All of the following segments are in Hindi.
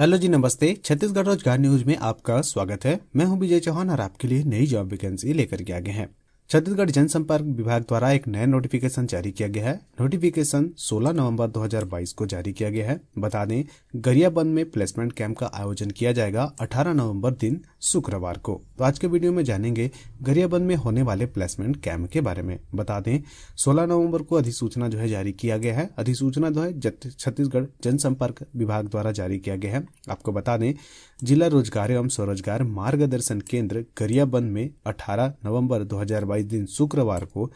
हेलो जी नमस्ते छत्तीसगढ़ रोजगार न्यूज में आपका स्वागत है मैं हूं विजय चौहान और आपके लिए नई जॉब वैकेंसी लेकर के आ गए हैं छत्तीसगढ़ जनसंपर्क विभाग द्वारा एक नया नोटिफिकेशन जारी किया गया है नोटिफिकेशन 16 नवंबर 2022 को जारी किया गया है बता दें गरियाबंद में प्लेसमेंट कैंप का आयोजन किया जाएगा 18 नवंबर दिन शुक्रवार को तो आज के वीडियो में जानेंगे गरियाबंद में होने वाले प्लेसमेंट कैंप के बारे में बता दें 16 नवंबर को अधिसूचना जो है जारी किया गया है अधिसूचना जो है छत्तीसगढ़ जनसंपर्क विभाग द्वारा जारी किया गया है आपको बता दें जिला रोजगार एवं स्वरोजगार मार्गदर्शन केंद्र गरियाबंद में अठारह नवम्बर दो दिन शुक्रवार को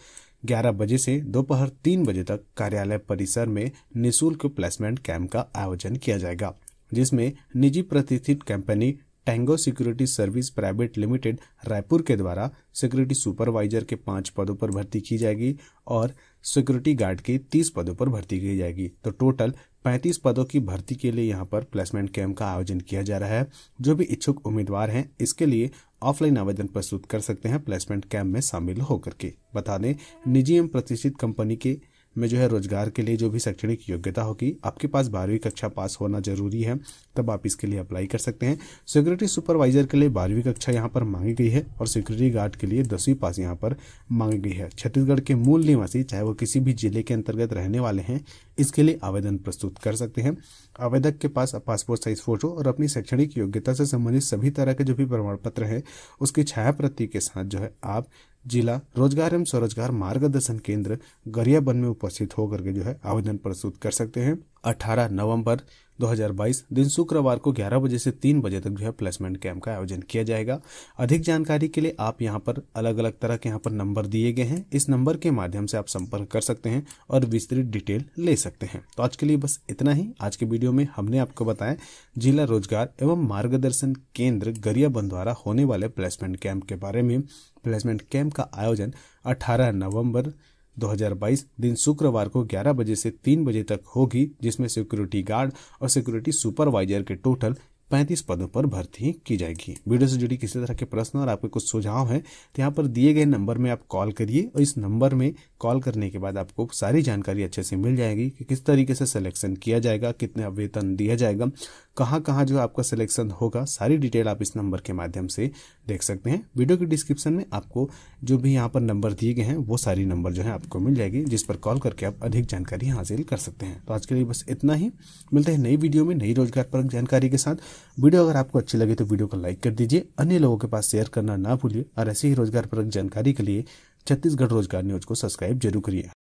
11 बजे से दोपहर 3 बजे तक कार्यालय परिसर में निशुल्क प्लेसमेंट कैंप का आयोजन किया जाएगा जिसमें निजी प्रतिष्ठित company Tango security service private limited Raipur के द्वारा सिक्योरिटी सुपरवाइजर के पांच पदों पर भर्ती की जाएगी और सिक्योरिटी गार्ड के तीस पदों पर भर्ती की जाएगी तो टोटल पैंतीस पदों की भर्ती के लिए यहाँ पर प्लेसमेंट कैंप का आयोजन किया जा रहा है जो भी इच्छुक उम्मीदवार हैं इसके लिए ऑफलाइन आवेदन प्रस्तुत कर सकते हैं प्लेसमेंट कैंप में शामिल होकर के बता दें निजी एवं प्रतिष्ठित कंपनी के में जो है रोजगार के लिए जो भी शैक्षणिक योग्यता होगी आपके पास बारहवीं कक्षा पास होना जरूरी है तब आप इसके लिए अप्लाई कर सकते हैं सिक्योरिटी सुपरवाइजर के लिए बारहवीं कक्षा यहाँ पर मांगी गई है और सिक्योरिटी गार्ड के लिए दसवीं पास यहाँ पर मांगी गई है छत्तीसगढ़ के मूल निवासी चाहे वो किसी भी जिले के अंतर्गत रहने वाले हैं इसके लिए आवेदन प्रस्तुत कर सकते हैं आवेदक के पास पासपोर्ट साइज फोटो और अपनी शैक्षणिक योग्यता से संबंधित सभी तरह के जो भी प्रमाण पत्र है उसकी छाया प्रति के साथ जो है आप जिला रोजगार एवं स्वरोजगार मार्गदर्शन केंद्र गरियाबंद में उपस्थित होकर के जो है आवेदन प्रस्तुत कर सकते हैं 18 नवंबर 2022 दिन शुक्रवार को 11 बजे से 3 बजे तक जो है प्लेसमेंट कैंप का आयोजन किया जाएगा अधिक जानकारी के लिए आप यहाँ पर अलग अलग तरह के यहाँ पर नंबर दिए गए हैं इस नंबर के माध्यम से आप संपर्क कर सकते हैं और विस्तृत डिटेल ले सकते हैं तो आज के लिए बस इतना ही आज के वीडियो में हमने आपको बताया जिला रोजगार एवं मार्गदर्शन केंद्र गरियाबंद द्वारा होने वाले प्लेसमेंट कैंप के बारे में प्लेसमेंट कैंप का आयोजन अठारह नवम्बर 2022 दिन शुक्रवार को 11 बजे से 3 बजे तक होगी जिसमें सिक्योरिटी गार्ड और सिक्योरिटी सुपरवाइजर के टोटल पैंतीस पदों पर भर्ती की जाएगी वीडियो से जुड़ी किसी तरह के प्रश्न और आपके कुछ सुझाव हैं तो यहाँ पर दिए गए नंबर में आप कॉल करिए और इस नंबर में कॉल करने के बाद आपको सारी जानकारी अच्छे से मिल जाएगी कि किस तरीके से सिलेक्शन किया जाएगा कितने वेतन दिया जाएगा कहाँ कहाँ जो आपका सिलेक्शन होगा सारी डिटेल आप इस नंबर के माध्यम से देख सकते हैं वीडियो के डिस्क्रिप्शन में आपको जो भी यहाँ पर नंबर दिए गए हैं वो सारी नंबर जो है आपको मिल जाएगी जिस पर कॉल करके आप अधिक जानकारी हासिल कर सकते हैं तो आज के लिए बस इतना ही मिलते हैं नई वीडियो में नई रोजगार पर जानकारी के साथ वीडियो अगर आपको अच्छी लगे तो वीडियो को लाइक कर दीजिए अन्य लोगों के पास शेयर करना ना भूलिए और ऐसे ही रोजगारपरक जानकारी के लिए छत्तीसगढ़ रोजगार न्यूज को सब्सक्राइब जरूर करिए